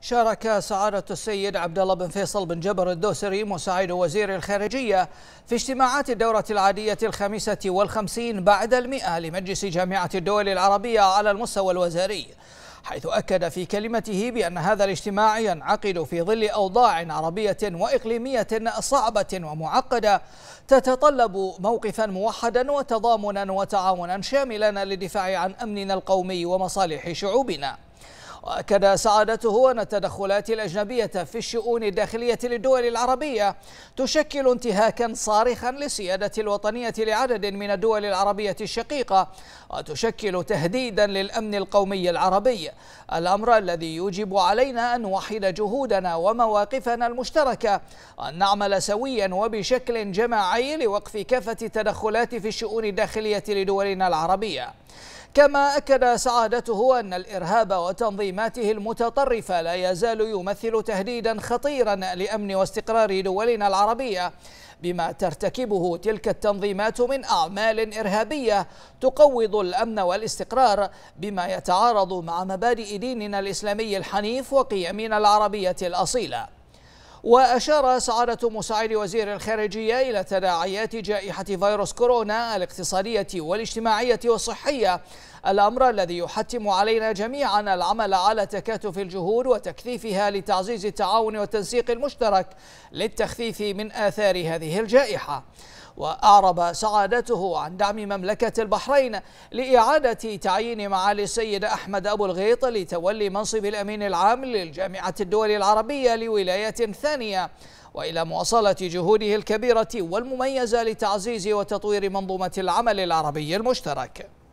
شارك سعادة السيد عبد الله بن فيصل بن جبر الدوسري مساعد وزير الخارجية في اجتماعات الدورة العادية الخامسة والخمسين بعد المئة لمجلس جامعة الدول العربية على المستوى الوزاري حيث أكد في كلمته بأن هذا الاجتماع ينعقد في ظل أوضاع عربية وإقليمية صعبة ومعقدة تتطلب موقفا موحدا وتضامنا وتعاونا شاملا للدفاع عن أمننا القومي ومصالح شعوبنا وأكد سعادته أن التدخلات الأجنبية في الشؤون الداخلية للدول العربية تشكل انتهاكا صارخا للسيادة الوطنية لعدد من الدول العربية الشقيقة وتشكل تهديدا للأمن القومي العربي الأمر الذي يجب علينا أن نوحد جهودنا ومواقفنا المشتركة وأن نعمل سويا وبشكل جماعي لوقف كافة التدخلات في الشؤون الداخلية لدولنا العربية كما أكد سعادته أن الإرهاب وتنظيماته المتطرفة لا يزال يمثل تهديدا خطيرا لأمن واستقرار دولنا العربية بما ترتكبه تلك التنظيمات من أعمال إرهابية تقوض الأمن والاستقرار بما يتعارض مع مبادئ ديننا الإسلامي الحنيف وقيمنا العربية الأصيلة وأشار سعادة مساعد وزير الخارجية إلى تداعيات جائحة فيروس كورونا الاقتصادية والاجتماعية والصحية الأمر الذي يحتم علينا جميعا العمل على تكاتف الجهود وتكثيفها لتعزيز التعاون والتنسيق المشترك للتخفيف من آثار هذه الجائحة وأعرب سعادته عن دعم مملكة البحرين لإعادة تعيين معالي السيد أحمد أبو الغيط لتولي منصب الأمين العام للجامعة الدول العربية لولاية ثانية وإلى مواصلة جهوده الكبيرة والمميزة لتعزيز وتطوير منظومة العمل العربي المشترك